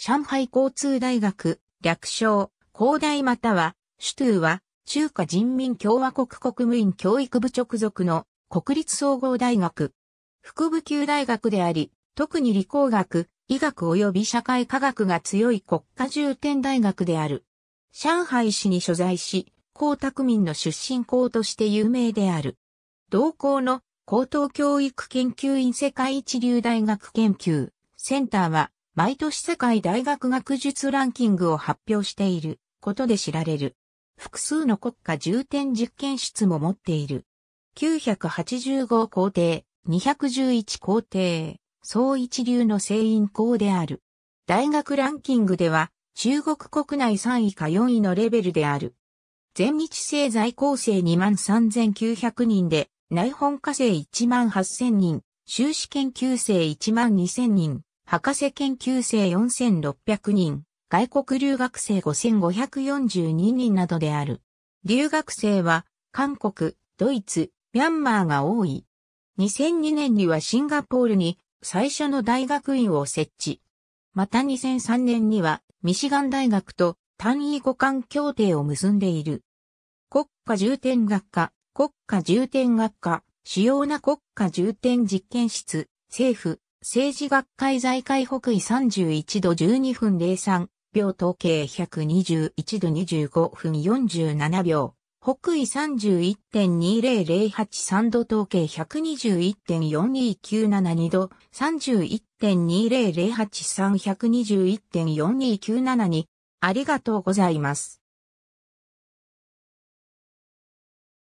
上海交通大学、略称、広大または、首都は、中華人民共和国国務院教育部直属の国立総合大学。副部級大学であり、特に理工学、医学及び社会科学が強い国家重点大学である。上海市に所在し、江沢民の出身校として有名である。同校の高等教育研究院世界一流大学研究センターは毎年世界大学学術ランキングを発表していることで知られる。複数の国家重点実験室も持っている。985校庭、211校庭、総一流の聖員校である。大学ランキングでは、中国国内3位か4位のレベルである。全日制在校生23,900人で、内本科生18,000人、修士研究生12,000人、博士研究生4600人、外国留学生5542人などである。留学生は、韓国、ドイツ、ミャンマーが多い。2002年にはシンガポールに最初の大学院を設置。また2003年にはミシガン大学と単位互換協定を結んでいる。国家重点学科、国家重点学科、主要な国家重点実験室、政府、政治学会財界北緯31度12分03秒統計121度25分47秒。北緯31.20083度統計121.42972度31.2008321.42972 1ありがとうございます。